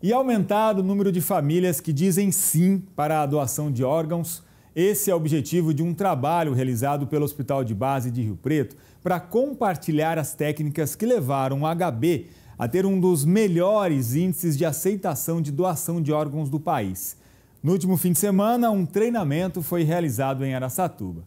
E aumentado o número de famílias que dizem sim para a doação de órgãos. Esse é o objetivo de um trabalho realizado pelo Hospital de Base de Rio Preto para compartilhar as técnicas que levaram o HB a ter um dos melhores índices de aceitação de doação de órgãos do país. No último fim de semana, um treinamento foi realizado em Araçatuba.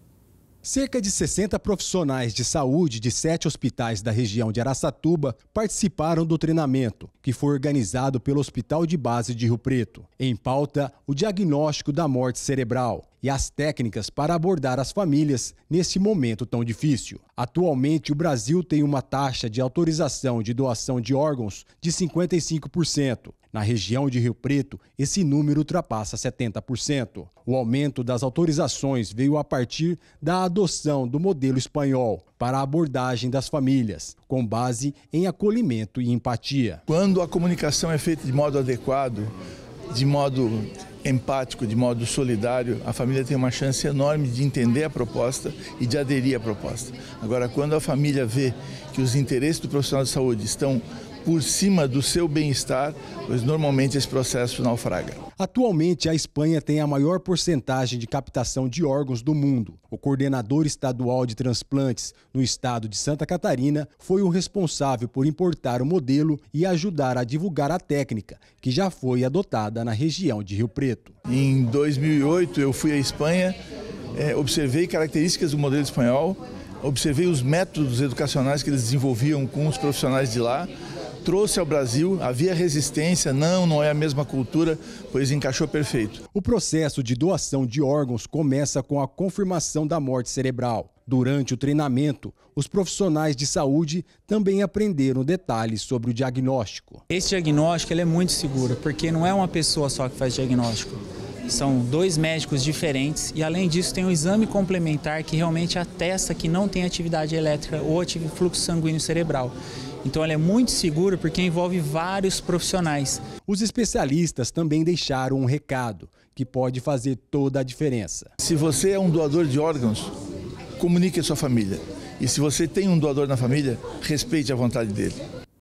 Cerca de 60 profissionais de saúde de sete hospitais da região de Araçatuba participaram do treinamento, que foi organizado pelo Hospital de Base de Rio Preto. Em pauta, o diagnóstico da morte cerebral e as técnicas para abordar as famílias nesse momento tão difícil. Atualmente, o Brasil tem uma taxa de autorização de doação de órgãos de 55%. Na região de Rio Preto, esse número ultrapassa 70%. O aumento das autorizações veio a partir da adoção do modelo espanhol para a abordagem das famílias, com base em acolhimento e empatia. Quando a comunicação é feita de modo adequado, de modo empático, de modo solidário, a família tem uma chance enorme de entender a proposta e de aderir à proposta. Agora, quando a família vê que os interesses do profissional de saúde estão por cima do seu bem-estar, pois normalmente esse processo naufraga. Atualmente, a Espanha tem a maior porcentagem de captação de órgãos do mundo. O coordenador estadual de transplantes no estado de Santa Catarina foi o responsável por importar o modelo e ajudar a divulgar a técnica, que já foi adotada na região de Rio Preto. Em 2008, eu fui à Espanha, é, observei características do modelo espanhol, observei os métodos educacionais que eles desenvolviam com os profissionais de lá trouxe ao Brasil, havia resistência, não, não é a mesma cultura, pois encaixou perfeito. O processo de doação de órgãos começa com a confirmação da morte cerebral. Durante o treinamento, os profissionais de saúde também aprenderam detalhes sobre o diagnóstico. Esse diagnóstico é muito seguro, porque não é uma pessoa só que faz diagnóstico. São dois médicos diferentes e, além disso, tem um exame complementar que realmente atesta que não tem atividade elétrica ou fluxo sanguíneo cerebral. Então ela é muito segura porque envolve vários profissionais. Os especialistas também deixaram um recado que pode fazer toda a diferença. Se você é um doador de órgãos, comunique a sua família. E se você tem um doador na família, respeite a vontade dele.